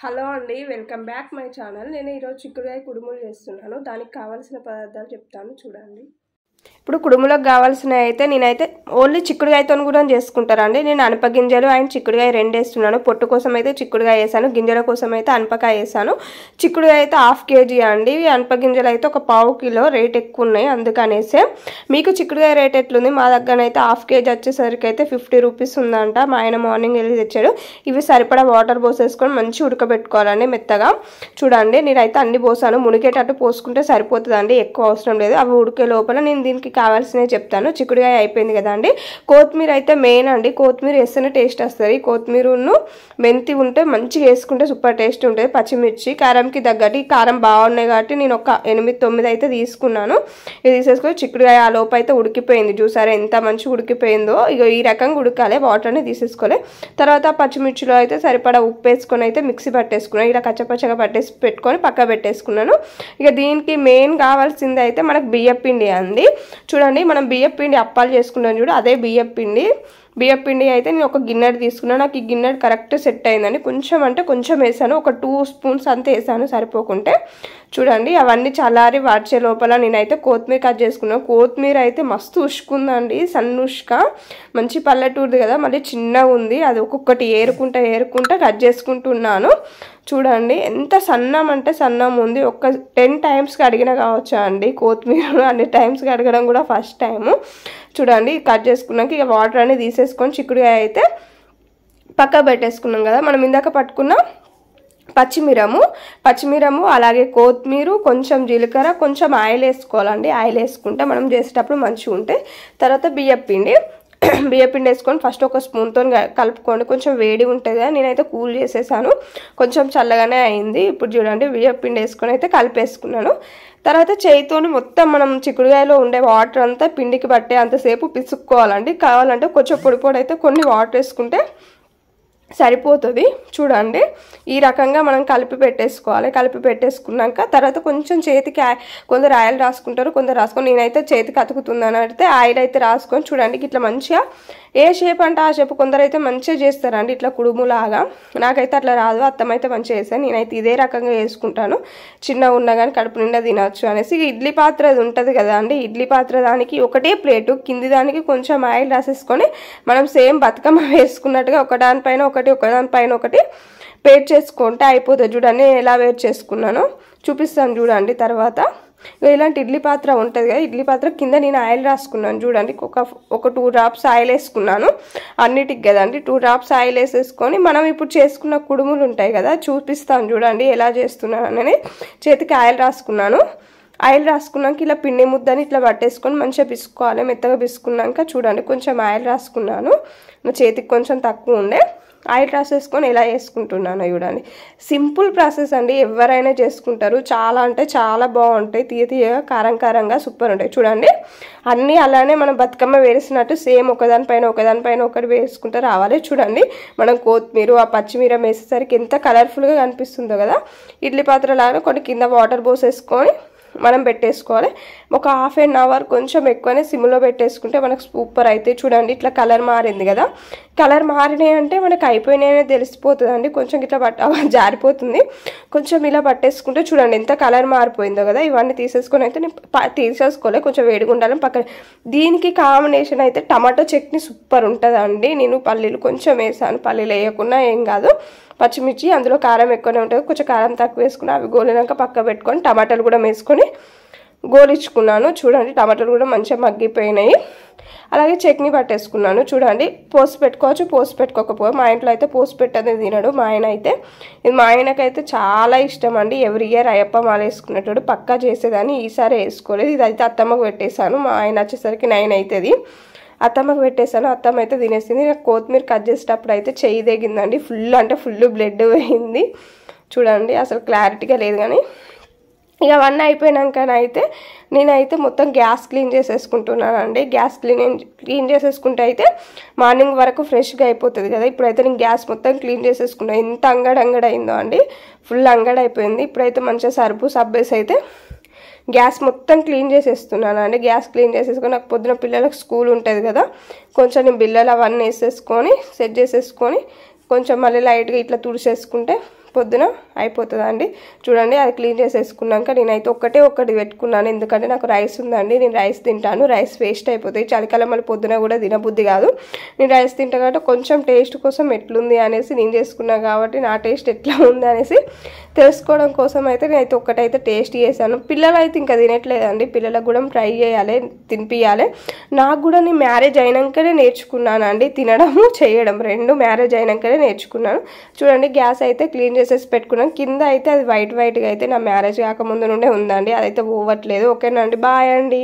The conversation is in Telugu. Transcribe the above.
హలో అండి వెల్కమ్ బ్యాక్ మై ఛానల్ నేను ఈరోజు చిక్కుడుగాయ కుడుములు చేస్తున్నాను దానికి కావాల్సిన పదార్థాలు చెప్తాను చూడండి ఇప్పుడు కుడుములకు కావాల్సినవి అయితే నేనైతే ఓన్లీ చిక్కుడుగాయతో కూడా చేసుకుంటారండి నేను అనపగింజలు అండ్ చిక్కుడుగాయ రెండు వేస్తున్నాను పొట్టు కోసం అయితే చిక్కుడుగాయ వేసాను గింజల కోసం అయితే అనపకాయ వేసాను చిక్కుడుగాయ అయితే హాఫ్ కేజీ అండి అనపగింజలు అయితే ఒక పావు కిలో రేట్ ఎక్కువ ఉన్నాయి అందుకనేసే మీకు చిక్కుడుగాయ రేట్ ఎట్లుంది మా దగ్గర అయితే హాఫ్ కేజీ వచ్చేసరికి అయితే ఫిఫ్టీ రూపీస్ ఉందంట మా ఆయన మార్నింగ్ వెళ్ళి తెచ్చాడు ఇవి సరిపడా వాటర్ పోసేసుకొని మంచి ఉడకబెట్టుకోవాలండి మెత్తగా చూడండి నేనైతే అన్ని పోసాను మునిగేటట్టు పోసుకుంటే సరిపోతుందండి ఎక్కువ అవసరం లేదు అవి ఉడికే లోపల నేను కర్రీలకి కావాల్సినవి చెప్తాను చిక్కుడుగా అయిపోయింది కదా అండి కొత్తిమీర అయితే మెయిన్ అండి కొత్తిమీర వేస్తేనే టేస్ట్ వస్తుంది కొత్తిమీరను మెంతి ఉంటే మంచిగా వేసుకుంటే సూపర్ టేస్ట్ ఉంటుంది పచ్చిమిర్చి కారంకి తగ్గట్టు కారం బాగున్నాయి కాబట్టి నేను ఒక ఎనిమిది తొమ్మిది అయితే తీసుకున్నాను ఇది తీసేసుకొని చిక్కుడుగాయ ఆ లోపు అయితే ఉడికిపోయింది చూసారా ఎంత మంచి ఉడికిపోయిందో ఇక ఈ రకంగా ఉడకాలి వాటర్ని తీసేసుకోలే తర్వాత పచ్చిమిర్చిలో అయితే సరిపడా ఉప్పు వేసుకొని అయితే మిక్సీ పట్టేసుకున్నాను ఇలా కచ్చపచ్చగా పట్టేసి పెట్టుకొని పక్క పెట్టేసుకున్నాను ఇక దీనికి మెయిన్ కావాల్సింది అయితే మనకు బియ్యపిండి అంది చూడండి మనం బియ్యం పిండి అప్పాలు చేసుకున్నాం చూడు అదే బియ్యం పిండి బియ్యం పిండి అయితే నేను ఒక గిన్నెడు తీసుకున్నాను నాకు ఈ గిన్నెడు కరెక్ట్ సెట్ అయిందని కొంచెం అంటే కొంచెం వేసాను ఒక టూ స్పూన్స్ అంతా వేసాను సరిపోకుంటే చూడండి అవన్నీ చల్లారి వాడ్చే లోపల నేనైతే కొత్తిమీర కట్ చేసుకున్నాను కొత్తిమీర అయితే మస్తు ఉష్కుందండి సన్నుష్క ఉష్క మంచి పల్లెటూరుది కదా మళ్ళీ చిన్నగా ఉంది అది ఒక్కొక్కటి ఏరుకుంటా ఏరుకుంటా కట్ చేసుకుంటున్నాను చూడండి ఎంత సన్నం అంటే సన్నం ఉంది ఒక టెన్ టైమ్స్కి అడిగిన కావచ్చా అండి కొత్తిమీర అన్ని టైమ్స్కి అడగడం కూడా ఫస్ట్ టైము చూడండి కట్ చేసుకున్నాక ఇక వాటర్ అనేది తీసేసుకొని చిక్కుడుగా అయితే పక్క పెట్టేసుకున్నాం కదా మనం ఇందాక పట్టుకున్న పచ్చిమిరము పచ్చిమిరము అలాగే కొత్తిమీర కొంచెం జీలకర్ర కొంచెం ఆయిల్ వేసుకోవాలండి ఆయిల్ వేసుకుంటే మనం చేసేటప్పుడు మంచిగా ఉంటాయి తర్వాత బియ్యం పిండి బియ్యపిండి వేసుకొని ఫస్ట్ ఒక స్పూన్తో కలుపుకోండి కొంచెం వేడి ఉంటుంది నేనైతే కూల్ చేసేసాను కొంచెం చల్లగానే అయింది ఇప్పుడు చూడండి బియ్యపిండి వేసుకొని అయితే కలిపేసుకున్నాను తర్వాత చేయితో మొత్తం మనం చిక్కుడుగాయలో ఉండే వాటర్ అంతా పిండికి పట్టే అంతసేపు పిసుక్కోవాలండి కావాలంటే కొంచెం పొడిపోడైతే అయితే కొన్ని వాటర్ వేసుకుంటే సరిపోతుంది చూడండి ఈ రకంగా మనం కలిపి పెట్టేసుకోవాలి కలిపి పెట్టేసుకున్నాక తర్వాత కొంచెం చేతికి కొందరు ఆయిల్ రాసుకుంటారు కొందరు రాసుకొని నేనైతే చేతికి అతుకుతుందని అడితే ఆయిల్ అయితే రాసుకొని చూడండి ఇట్లా మంచిగా ఏ షేప్ అంటే ఆ షేప్ కొందరు అయితే మంచిగా చేస్తారండి ఇట్లా కుడుములాగా నాకైతే అట్లా రాదు అత్తమ్మ అయితే మంచిగా చేస్తాను నేనైతే ఇదే రకంగా వేసుకుంటాను చిన్నగా ఉన్నా కానీ కడుపు నిండా తినొచ్చు అనేసి ఇడ్లీ పాత్ర అది ఉంటుంది కదా అండి ఇడ్లీ పాత్ర దానికి ఒకటే ప్లేటు కింది దానికి కొంచెం ఆయిల్ రాసేసుకొని మనం సేమ్ బతుకమ్మ వేసుకున్నట్టుగా ఒకదానిపైన ఒక ఒకటి ఒకదాని పైన ఒకటి పేర్ చేసుకుంటే అయిపోతుంది చూడండి ఎలా వేర్ చేసుకున్నానో చూపిస్తాను చూడండి తర్వాత ఇలాంటి ఇడ్లీ పాత్ర ఉంటుంది కదా ఇడ్లీ పాత్ర కింద నేను ఆయిల్ రాసుకున్నాను చూడండి ఒక ఒక టూ డ్రాప్స్ ఆయిల్ వేసుకున్నాను అన్నిటికి కదండి టూ డ్రాప్స్ ఆయిల్ వేసేసుకొని మనం ఇప్పుడు చేసుకున్న కుడుములు ఉంటాయి కదా చూపిస్తాను చూడండి ఎలా చేస్తున్నాను అని చేతికి ఆయిల్ రాసుకున్నాను ఆయిల్ రాసుకున్నాక ఇలా పిండి ముద్దని ఇట్లా పట్టేసుకొని మంచిగా పిసుకోవాలి మెత్తగా పిసుకున్నాక చూడండి కొంచెం ఆయిల్ రాసుకున్నాను నా చేతికి కొంచెం తక్కువ ఉండే ఆయిల్ రాసేసుకొని ఎలా వేసుకుంటున్నాను చూడండి సింపుల్ ప్రాసెస్ అండి ఎవరైనా చేసుకుంటారు చాలా అంటే చాలా బాగుంటాయి తీయ తీయగా కారం కారంగా సూపర్ ఉంటాయి చూడండి అన్నీ అలానే మనం బతుకమ్మ వేసినట్టు సేమ్ ఒకదానిపైన ఒకదానిపైన ఒకటి వేసుకుంటే రావాలి చూడండి మనం కొత్తిమీర ఆ పచ్చిమీర వేసేసరికి ఎంత కలర్ఫుల్గా కనిపిస్తుందో కదా ఇడ్లీ పాత్రలాగా కొన్ని కింద వాటర్ పోసేసుకొని మనం పెట్టేసుకోవాలి ఒక హాఫ్ అన్ అవర్ కొంచెం ఎక్కువనే సిమ్లో పెట్టేసుకుంటే మనకు సూపర్ అయితే చూడండి ఇట్లా కలర్ మారింది కదా కలర్ మారినాయి అంటే మనకు అయిపోయినాయనే తెలిసిపోతుందండి కొంచెం ఇట్లా పట్ట జారిపోతుంది కొంచెం ఇలా పట్టేసుకుంటే చూడండి ఎంత కలర్ మారిపోయిందో కదా ఇవన్నీ తీసేసుకొని అయితే నేను తీసేసుకోలే కొంచెం వేడిగా ఉండాలని పక్కన దీనికి కాంబినేషన్ అయితే టమాటో చట్నీ సూపర్ ఉంటుందండి నేను పల్లీలు కొంచెం వేసాను పల్లీలు వేయకుండా ఏం కాదు పచ్చిమిర్చి అందులో కారం ఎక్కువనే ఉంటుంది కొంచెం కారం తక్కువ వేసుకుని అవి గోలినాక పక్క పెట్టుకొని టమాటాలు కూడా వేసుకొని గోలిచ్చుకున్నాను చూడండి టమాటాలు కూడా మంచిగా మగ్గిపోయినాయి అలాగే చట్నీ పట్టేసుకున్నాను చూడండి పోసి పెట్టుకోవచ్చు పోసి పెట్టుకోకపోవచ్చు మా ఇంట్లో అయితే పోసి పెట్టదే తినడు మా ఆయన అయితే ఇది మా ఆయనకైతే చాలా ఇష్టం అండి ఎవ్రీ ఇయర్ అయ్యప్ప మాల వేసుకునేటోడు పక్కా చేసేదాన్ని ఈసారి వేసుకోలేదు ఇది అయితే అత్తమ్మకు పెట్టేశాను మా ఆయన వచ్చేసరికి నైన్ అవుతుంది అత్తమ్మకి పెట్టేసాను అత్తమ్మ అయితే తినేసింది నాకు కొత్తిమీర కట్ చేసేటప్పుడు అయితే చెయ్యి తెగిందండి ఫుల్ అంటే ఫుల్ బ్లడ్ పోయింది చూడండి అసలు క్లారిటీగా లేదు కానీ ఇక అవన్నీ అయిపోయినాకనైతే నేనైతే మొత్తం గ్యాస్ క్లీన్ చేసేసుకుంటున్నానండి గ్యాస్ క్లీన్ క్లీన్ చేసేసుకుంటే అయితే మార్నింగ్ వరకు ఫ్రెష్గా అయిపోతుంది కదా ఇప్పుడైతే నేను గ్యాస్ మొత్తం క్లీన్ చేసేసుకున్నాను ఎంత అయిందో అండి ఫుల్ అంగడైపోయింది ఇప్పుడైతే మంచిగా సరుపు సబ్బేసి అయితే గ్యాస్ మొత్తం క్లీన్ చేసేస్తున్నాను అంటే గ్యాస్ క్లీన్ చేసేసుకొని నాకు పొద్దున పిల్లలకు స్కూల్ ఉంటుంది కదా కొంచెం నేను బిల్లలు అవన్నీ వేసేసుకొని సెట్ చేసేసుకొని కొంచెం మళ్ళీ లైట్గా ఇట్లా తుడిసేసుకుంటే పొద్దున అయిపోతుందండి చూడండి అది క్లీన్ చేసేసుకున్నాక నేనైతే ఒక్కటే ఒక్కటి పెట్టుకున్నాను ఎందుకంటే నాకు రైస్ ఉందండి నేను రైస్ తింటాను రైస్ వేస్ట్ అయిపోతాయి చలికాలం మళ్ళీ పొద్దున కూడా తినబుద్ధి కాదు నేను రైస్ తింటా కాబట్టి కొంచెం టేస్ట్ కోసం ఎట్లుంది అనేసి నేను చేసుకున్నాను కాబట్టి నా టేస్ట్ ఎట్లా ఉంది అనేసి తెలుసుకోవడం కోసం అయితే నేనైతే ఒక్కటైతే టేస్ట్ చేశాను పిల్లలు అయితే ఇంకా తినట్లేదండి పిల్లలకు కూడా ట్రై చేయాలి తినిపించాలి నాకు కూడా నేను మ్యారేజ్ అయినాకనే నేర్చుకున్నానండి తినడము చేయడం రెండు మ్యారేజ్ అయినాకనే నేర్చుకున్నాను చూడండి గ్యాస్ అయితే క్లీన్ చేసేసి పెట్టుకున్నాను కింద అయితే అది వైట్ వైట్గా అయితే నా మ్యారేజ్ కాకముందు నుండే ఉందండి అదైతే పోవట్లేదు ఓకేనా అండి బాయ్ అండి